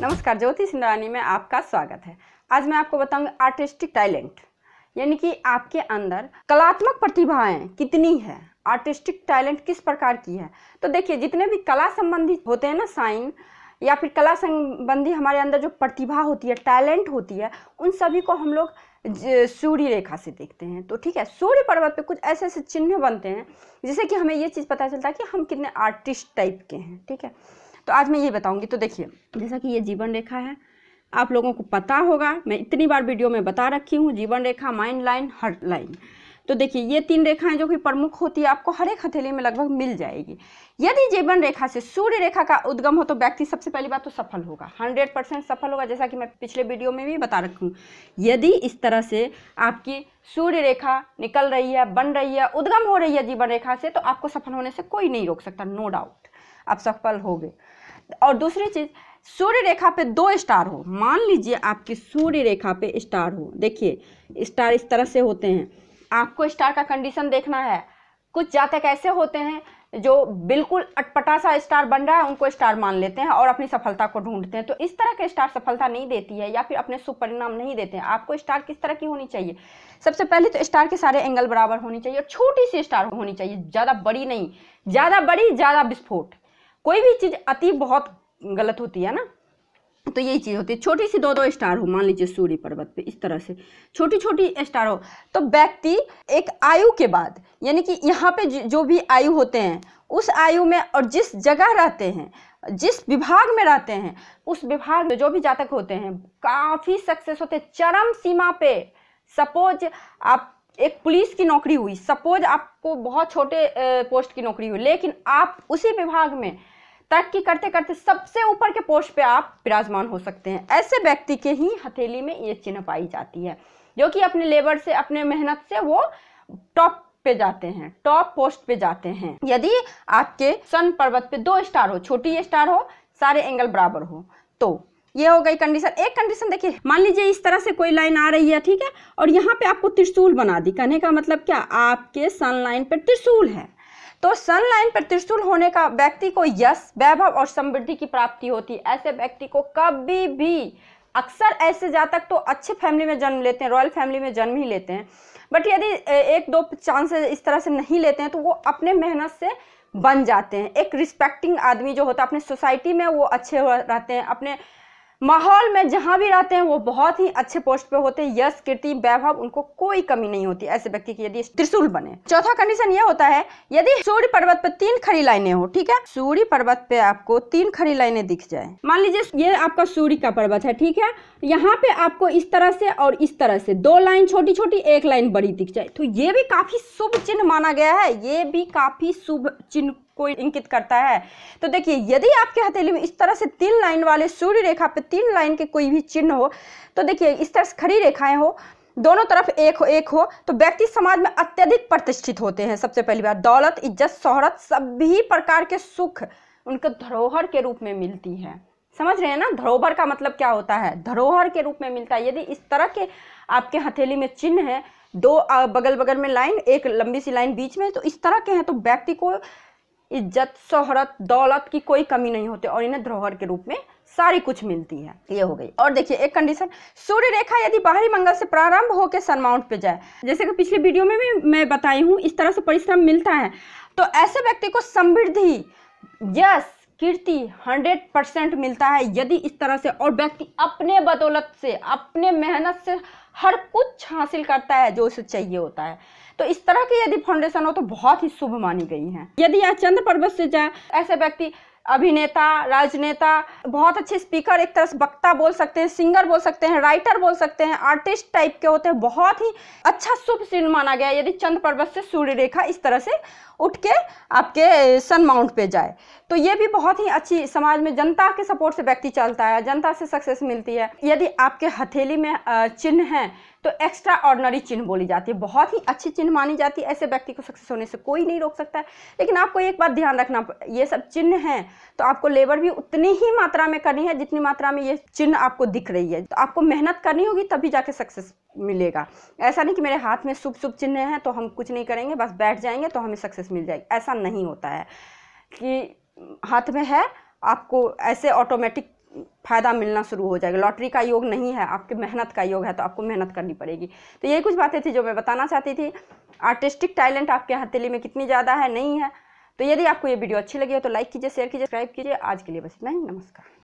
नमस्कार ज्योति सिंधरानी में आपका स्वागत है आज मैं आपको बताऊंगी आर्टिस्टिक टैलेंट यानी कि आपके अंदर कलात्मक प्रतिभाएं कितनी है आर्टिस्टिक टैलेंट किस प्रकार की है तो देखिए जितने भी कला संबंधी होते हैं ना साइन या फिर कला संबंधी हमारे अंदर जो प्रतिभा होती है टैलेंट होती है उन सभी को हम लोग सूर्य रेखा से देखते हैं तो ठीक है सूर्य पर्वत पे कुछ ऐसे ऐसे चिन्ह बनते हैं जिससे कि हमें ये चीज़ पता चलता है कि हम कितने आर्टिस्ट टाइप के हैं ठीक है तो आज मैं ये बताऊँगी तो देखिए जैसा कि ये जीवन रेखा है आप लोगों को पता होगा मैं इतनी बार वीडियो में बता रखी हूँ जीवन रेखा माइंड लाइन हार्ट लाइन तो देखिए ये तीन रेखाएं जो कि प्रमुख होती है आपको हर एक हथेली में लगभग मिल जाएगी यदि जीवन रेखा से सूर्य रेखा का उद्गम हो तो व्यक्ति सबसे पहली बात तो सफल होगा हंड्रेड परसेंट सफल होगा जैसा कि मैं पिछले वीडियो में भी बता रखूँ यदि इस तरह से आपकी सूर्य रेखा निकल रही है बन रही है उद्गम हो रही है जीवन रेखा से तो आपको सफल होने से कोई नहीं रोक सकता नो डाउट आप सफल हो गए और दूसरी चीज़ सूर्य रेखा पे दो स्टार हो मान लीजिए आपकी सूर्य रेखा पे स्टार हो देखिए स्टार इस तरह से होते हैं आपको स्टार का कंडीशन देखना है कुछ जातक ऐसे होते हैं जो बिल्कुल अटपटा सा स्टार बन रहा है उनको स्टार मान लेते हैं और अपनी सफलता को ढूंढते हैं तो इस तरह के स्टार सफलता नहीं देती है या फिर अपने शुभ परिणाम नहीं देते हैं आपको स्टार किस तरह की होनी चाहिए सबसे पहले तो स्टार के सारे एंगल बराबर होनी चाहिए और छोटी सी स्टार होनी चाहिए ज़्यादा बड़ी नहीं ज़्यादा बड़ी ज़्यादा विस्फोट कोई भी चीज़ अति बहुत गलत होती है ना तो यही चीज़ होती है छोटी सी दो दो स्टार हो मान लीजिए सूर्य पर्वत पे इस तरह से छोटी छोटी स्टार हो तो व्यक्ति एक आयु के बाद यानी कि यहाँ पे जो भी आयु होते हैं उस आयु में और जिस जगह रहते हैं जिस विभाग में रहते हैं उस विभाग में जो भी जातक होते हैं काफ़ी सक्सेस होते हैं चरम सीमा पे सपोज आप एक पुलिस की नौकरी हुई सपोज आपको बहुत छोटे पोस्ट की नौकरी हुई लेकिन आप उसी विभाग में तरक्की करते करते सबसे ऊपर के पोस्ट पे आप विराजमान हो सकते हैं ऐसे व्यक्ति के ही हथेली में ये चिन्ह पाई जाती है जो कि अपने लेबर से अपने मेहनत से वो टॉप पे जाते हैं टॉप पोस्ट पे जाते हैं यदि आपके सन पर्वत पे दो स्टार हो छोटी स्टार हो सारे एंगल बराबर हो तो ये हो गई कंडीशन एक कंडीशन देखिए मान लीजिए इस तरह से कोई लाइन आ रही है ठीक है और यहाँ पे आपको त्रिशूल बना दी कहने का मतलब क्या आपके सन लाइन पर त्रिशूल है तो सनलाइन लाइन पर होने का व्यक्ति को यश वैभव और समृद्धि की प्राप्ति होती है ऐसे व्यक्ति को कभी भी अक्सर ऐसे जातक तो अच्छे फैमिली में जन्म लेते हैं रॉयल फैमिली में जन्म ही लेते हैं बट यदि एक दो चांसेस इस तरह से नहीं लेते हैं तो वो अपने मेहनत से बन जाते हैं एक रिस्पेक्टिंग आदमी जो होता है अपने सोसाइटी में वो अच्छे रहते हैं अपने माहौल में जहाँ भी रहते हैं वो बहुत ही अच्छे पोस्ट पे होते हैं यश कीर्ति वैभव उनको कोई कमी नहीं होती ऐसे व्यक्ति की यदि त्रिशूल बने चौथा कंडीशन ये होता है यदि सूर्य पर्वत पे तीन खड़ी लाइनें हो ठीक है सूर्य पर्वत पे आपको तीन खड़ी लाइनें दिख जाए मान लीजिए ये आपका सूर्य का पर्वत है ठीक है यहाँ पे आपको इस तरह से और इस तरह से दो लाइन छोटी छोटी एक लाइन बड़ी दिख जाए तो ये भी काफी शुभ चिन्ह माना गया है ये भी काफी शुभ चिन्ह को इंकित करता है तो देखिए यदि आपके हथेली में इस तरह से तीन लाइन वाले सूर्य रेखा पर तीन लाइन के कोई भी चिन्ह हो तो देखिए इस तरह से खड़ी रेखाएं हो दोनों तरफ एक हो एक हो तो व्यक्ति समाज में अत्यधिक प्रतिष्ठित होते हैं सबसे पहली बात दौलत इज्जत शोहरत सभी प्रकार के सुख उनको धरोहर के रूप में मिलती है समझ रहे हैं ना धरोहर का मतलब क्या होता है धरोहर के रूप में मिलता है यदि इस तरह के आपके हथेली में चिन्ह है दो बगल बगल में लाइन एक लंबी सी लाइन बीच में तो इस तरह के हैं तो व्यक्ति को इज्जत शोहरत दौलत की कोई कमी नहीं होती और इन्हें धरोहर के रूप में सारी कुछ मिलती है ये हो गई और देखिए एक कंडीशन सूर्य रेखा यदि बाहरी मंगल से प्रारंभ होकर सनमाउंट पे जाए जैसे कि पिछले वीडियो में भी मैं बताई हूँ इस तरह से परिश्रम मिलता है तो ऐसे व्यक्ति को समृद्धि यस कीर्ति हंड्रेड परसेंट मिलता है यदि इस तरह से और व्यक्ति अपने बदौलत से अपने मेहनत से हर कुछ हासिल करता है जो उसे चाहिए होता है तो इस तरह की यदि फाउंडेशन हो तो बहुत ही शुभ मानी गई है यदि यहाँ चंद्र पर्वत से जाए ऐसे व्यक्ति अभिनेता राजनेता बहुत अच्छे स्पीकर एक तरह से वक्ता बोल सकते हैं सिंगर बोल सकते हैं राइटर बोल सकते हैं आर्टिस्ट टाइप के होते हैं बहुत ही अच्छा शुभ चिन्ह माना गया यदि चंद्र पर्वत से सूर्य रेखा इस तरह से उठ के आपके सन माउंट पे जाए तो ये भी बहुत ही अच्छी समाज में जनता के सपोर्ट से व्यक्ति चलता है जनता से सक्सेस मिलती है यदि आपके हथेली में चिन्ह हैं तो एक्स्ट्रा ऑर्डनरी चिन्ह बोली जाती है बहुत ही अच्छी चिन्ह मानी जाती है ऐसे व्यक्ति को सक्सेस होने से कोई नहीं रोक सकता है लेकिन आपको एक बात ध्यान रखना ये सब चिन्ह हैं तो आपको लेबर भी उतनी ही मात्रा में करनी है जितनी मात्रा में ये चिन्ह आपको दिख रही है तो आपको मेहनत करनी होगी तभी जाके सक्सेस मिलेगा ऐसा नहीं कि मेरे हाथ में शुभ शुभ चिन्ह हैं तो हम कुछ नहीं करेंगे बस बैठ जाएंगे तो हमें सक्सेस मिल जाएगी ऐसा नहीं होता है कि हाथ में है आपको ऐसे ऑटोमेटिक फ़ायदा मिलना शुरू हो जाएगा लॉटरी का योग नहीं है आपके मेहनत का योग है तो आपको मेहनत करनी पड़ेगी तो यही कुछ बातें थी जो मैं बताना चाहती थी आर्टिस्टिक टैलेंट आपके हथेली में कितनी ज़्यादा है नहीं है तो यदि आपको ये वीडियो अच्छी लगी हो तो लाइक कीजिए शेयर कीजिए सब्सक्राइब कीजिए आज के लिए बस इतना ही नमस्कार